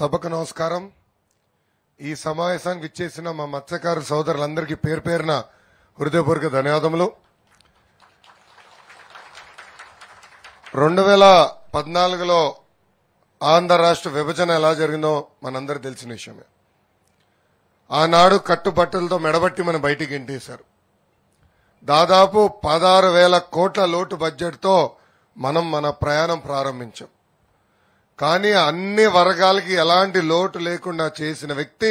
సభకు నమస్కారం ఈ సమావేశానికి ఇచ్చేసిన మా మత్స్యకారు సోదరులందరికీ పేరు పేరున హృదయపూర్వక ధన్యవాదములు రెండు వేల పద్నాలుగులో ఆంధ్ర రాష్ట్ర విభజన ఎలా జరిగిందో మనందరూ తెలిసిన విషయమే ఆనాడు కట్టుబట్టలతో మెడబట్టి మనం బయటికి ఇంటేశారు దాదాపు పదహారు వేల కోట్ల లోటు బడ్జెట్తో మనం మన ప్రయాణం ప్రారంభించాం కానీ అన్ని వర్గాలకి ఎలాంటి లోటు లేకుండా చేసిన వ్యక్తి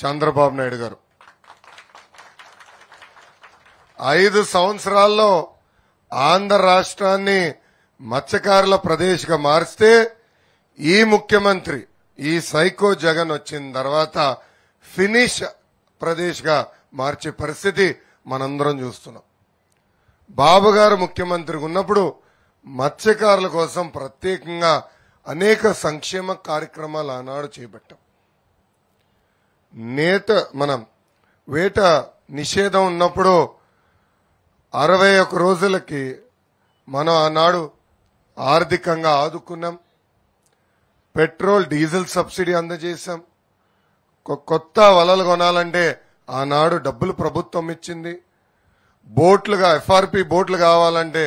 చంద్రబాబు నాయుడు గారు ఐదు సంవత్సరాల్లో ఆంధ్ర రాష్ట్రాన్ని మత్స్యకారుల ప్రదేశ్గా మారిస్తే ఈ ముఖ్యమంత్రి ఈ సైకో జగన్ వచ్చిన తర్వాత ఫినిష్ ప్రదేశ్గా మార్చే పరిస్థితి మనందరం చూస్తున్నాం బాబు గారు ముఖ్యమంత్రిగా ఉన్నప్పుడు మత్స్యకారుల కోసం ప్రత్యేకంగా అనేక సంక్షేమ కార్యక్రమాలు ఆనాడు చేపట్టాం నేత మనం వేట నిషేధం ఉన్నప్పుడు అరవై ఒక రోజులకి మనం ఆనాడు ఆర్థికంగా ఆదుకున్నాం పెట్రోల్ డీజిల్ సబ్సిడీ అందజేశాం కొత్త వలలు కొనాలంటే ఆనాడు డబ్బులు ప్రభుత్వం ఇచ్చింది బోట్లుగా ఎఫ్ఆర్పి బోట్లు కావాలంటే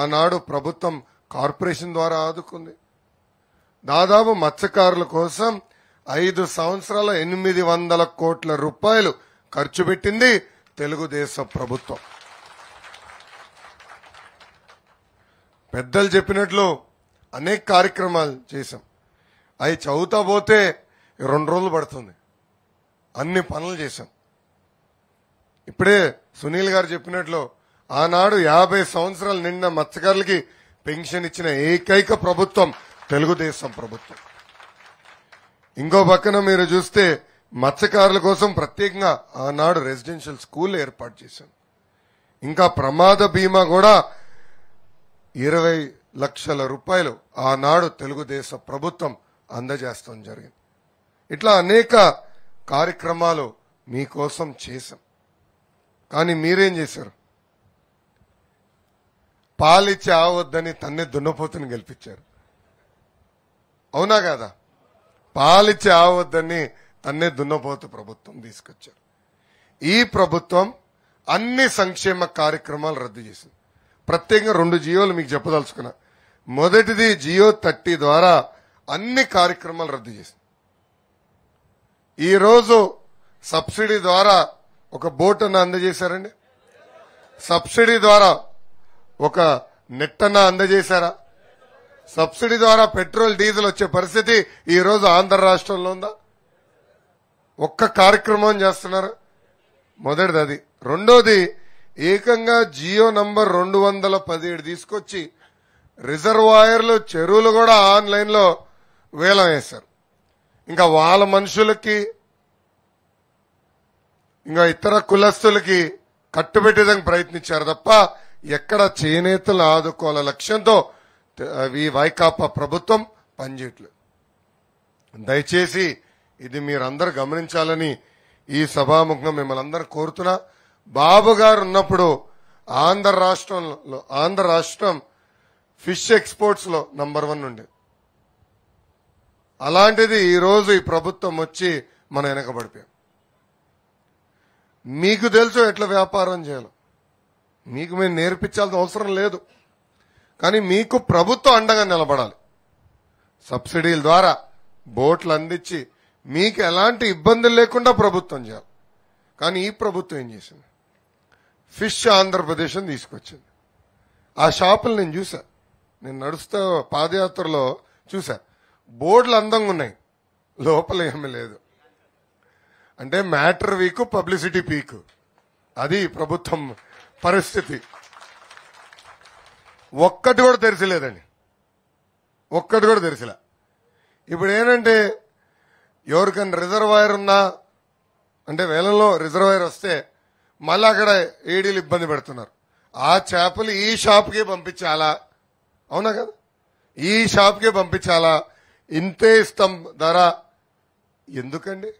ఆనాడు ప్రభుత్వం కార్పొరేషన్ ద్వారా ఆదుకుంది దాదాపు మత్స్యకారుల కోసం ఐదు సంవత్సరాల ఎనిమిది వందల కోట్ల రూపాయలు ఖర్చు పెట్టింది తెలుగుదేశం ప్రభుత్వం పెద్దలు చెప్పినట్లు అనేక కార్యక్రమాలు చేశాం అవి చదువుతా పోతే రెండు రోజులు పడుతుంది అన్ని పనులు చేశాం ఇప్పుడే సునీల్ గారు చెప్పినట్లు ఆనాడు యాభై సంవత్సరాలు నిండిన మత్స్యకారులకి పెన్షన్ ఇచ్చిన ఏకైక ప్రభుత్వం తెలుగుదేశం ప్రభుత్వం ఇంకో పక్కన మీరు చూస్తే మత్స్యకారుల కోసం ప్రత్యేకంగా ఆనాడు రెసిడెన్షియల్ స్కూల్ ఏర్పాటు చేశాం ఇంకా ప్రమాద బీమా కూడా ఇరవై లక్షల రూపాయలు ఆనాడు తెలుగుదేశం ప్రభుత్వం అందజేస్తాం జరిగింది ఇట్లా అనేక కార్యక్రమాలు మీకోసం చేశాం కానీ మీరేం చేశారు పాలిచ్చి ఆవద్దని తన్నే దున్నపోతుని గెలిపించారు అవునా కదా పాలిచ్చి ఆవద్దని తన్నే దున్నపోతు ప్రభుత్వం తీసుకొచ్చారు ఈ ప్రభుత్వం అన్ని సంక్షేమ కార్యక్రమాలు రద్దు చేసింది ప్రత్యేకంగా రెండు జియోలు మీకు చెప్పదలుచుకున్నా మొదటిది జియో థర్టీ ద్వారా అన్ని కార్యక్రమాలు రద్దు చేసింది ఈరోజు సబ్సిడీ ద్వారా ఒక బోటును అందజేశారండి సబ్సిడీ ద్వారా ఒక నెట్టన అందజేశారా సబ్సిడీ ద్వారా పెట్రోల్ డీజిల్ వచ్చే పరిస్థితి ఈ రోజు ఆంధ్ర రాష్ట్రంలో ఉందా ఒక్క కార్యక్రమం చేస్తున్నారు మొదటిది అది రెండోది ఏకంగా జియో నంబర్ రెండు వందల పదిహేడు తీసుకొచ్చి రిజర్వాయర్లు చెరువులు కూడా ఆన్లైన్లో వేలం వేశారు ఇంకా వాళ్ళ మనుషులకి ఇంకా ఇతర కులస్తులకి కట్టుబెట్టేదానికి ప్రయత్నించారు తప్ప ఎక్కడ చేనేతలు ఆదుకోవాల లక్ష్యంతో ఈ వైకాపా ప్రభుత్వం పనిచేయట్లేదు దయచేసి ఇది మీరందరు గమనించాలని ఈ సభాముఖంగా మిమ్మల్ని అందరూ కోరుతున్నా బాబు గారు ఉన్నప్పుడు ఆంధ్ర రాష్ట్రంలో ఆంధ్ర రాష్ట్రం ఫిష్ ఎక్స్పోర్ట్స్ లో నంబర్ వన్ ఉండే అలాంటిది ఈరోజు ఈ ప్రభుత్వం వచ్చి మనం వెనకబడిపోయాం మీకు తెలుసు ఎట్లా వ్యాపారం చేయాలో మీకు మేము నేర్పించాల్సిన అవసరం లేదు కానీ మీకు ప్రభుత్వం అండగా నిలబడాలి సబ్సిడీల ద్వారా బోట్లు అందించి మీకు ఎలాంటి ఇబ్బందులు లేకుండా ప్రభుత్వం చేయాలి కానీ ఈ ప్రభుత్వం ఏం చేసింది ఫిష్ ఆంధ్రప్రదేశ్ అని తీసుకొచ్చింది ఆ షాపులు నేను చూసా నేను నడుస్తూ పాదయాత్రలో చూసా బోర్డులు అందంగా ఉన్నాయి లోపల ఏమీ లేదు అంటే మ్యాటర్ వీక్ పబ్లిసిటీ పీక్ అది ప్రభుత్వం పరిస్థితి ఒక్కటి కూడా తెరిచలేదండి ఒక్కటి కూడా తెరిచలే ఇప్పుడు ఏంటంటే ఎవరికైనా రిజర్వాయర్ ఉన్నా అంటే వేలంలో రిజర్వాయర్ వస్తే మళ్ళీ అక్కడ ఏడీలు ఇబ్బంది పెడుతున్నారు ఆ చేపలు ఈ షాప్కి పంపించాలా అవునా కదా ఈ షాప్కే పంపించాలా ఇంతే ఇస్తాం ధర ఎందుకండి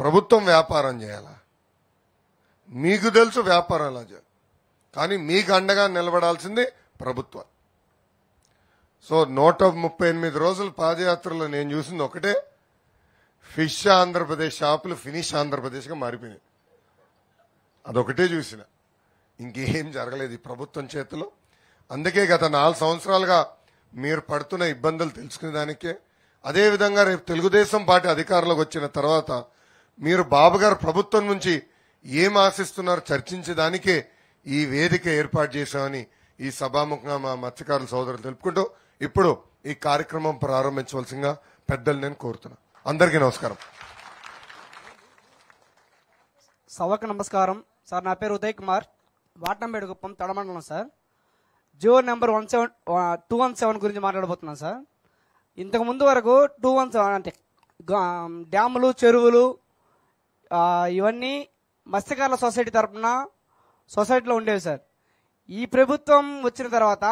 ప్రభుత్వం వ్యాపారం చేయాలా మీకు తెలుసు వ్యాపారం ఎలా చేయాలి కానీ మీకు అండగా నిలబడాల్సింది ప్రభుత్వం సో నూట ముప్పై ఎనిమిది రోజుల పాదయాత్రలో నేను చూసింది ఒకటే ఫిష్ ఆంధ్రప్రదేశ్ షాపులు ఫినిష్ ఆంధ్రప్రదేశ్గా మారిపోయినాయి అదొకటే చూసిన ఇంకేం జరగలేదు ప్రభుత్వం చేతిలో అందుకే గత నాలుగు సంవత్సరాలుగా మీరు పడుతున్న ఇబ్బందులు తెలుసుకునేదానికే అదేవిధంగా రేపు తెలుగుదేశం పార్టీ అధికారంలోకి వచ్చిన తర్వాత మీరు బాబుగారు ప్రభుత్వం నుంచి ఏం ఆశిస్తున్నారు చర్చించేదానికే ఈ వేదిక ఏర్పాటు చేశామని ఈ సభాముఖంగా మా మత్స్యకారుల సోదరులు తెలుపుకుంటూ ఇప్పుడు ఈ కార్యక్రమం ప్రారంభించవలసిందిగా పెద్దలు నేను కోరుతున్నా అందరికీ నమస్కారం సవక నమస్కారం సార్ నా పేరు ఉదయ్ కుమార్ వాటంబేడుగుప్పం తడమండలం sir Jio number one seven two one seven గురించి మాట్లాడబోతున్నాను సార్ ఇంతకుముందు వరకు టూ వన్ సెవెన్ అంటే డ్యాములు చెరువులు ఇవన్నీ మత్స్యకారుల సొసైటీ తరఫున సొసైటీలో ఉండేవి సార్ ఈ ప్రభుత్వం వచ్చిన తర్వాత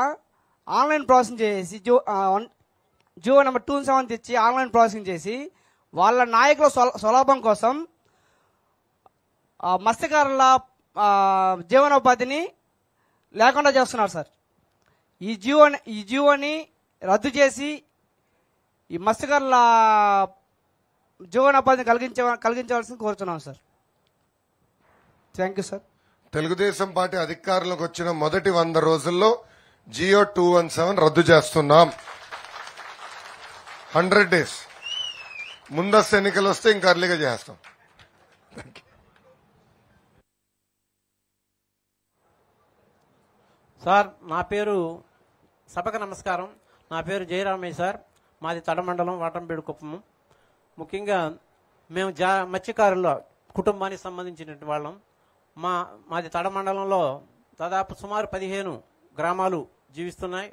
ఆన్లైన్ ప్రాసెసింగ్ చేసి జో జియో నెంబర్ టూ సెవెన్ తెచ్చి ఆన్లైన్ ప్రాసెసింగ్ చేసి వాళ్ళ నాయకుల సులభం కోసం మత్స్యకారుల జీవనోపాధిని లేకుండా చేస్తున్నారు సార్ ఈ జియో ఈ జియోని రద్దు చేసి ఈ మత్స్యకారుల జీవనోపాధిని కలిగించ కలిగించవలసింది కోరుతున్నాం sir thank you sir Telugu Desam party అధికారంలోకి వచ్చిన మొదటి వంద రోజుల్లో జియో టూ వన్ సెవెన్ రద్దు చేస్తున్నాం హండ్రెడ్ డేస్ ముందస్తు ఎన్నికలు వస్తే ఇంకా అర్లీగా చేస్తాం సార్ నా పేరు సభకు నమస్కారం నా పేరు జయరామయ్య సార్ మాది తడమండలం వాటంపేడు కుప్పము ముఖ్యంగా మేము జా మత్స్యకారుల కుటుంబానికి సంబంధించినటువంటి వాళ్ళం మా మాది తడమండలంలో దాదాపు సుమారు పదిహేను గ్రామాలు జీవిస్తున్నాయి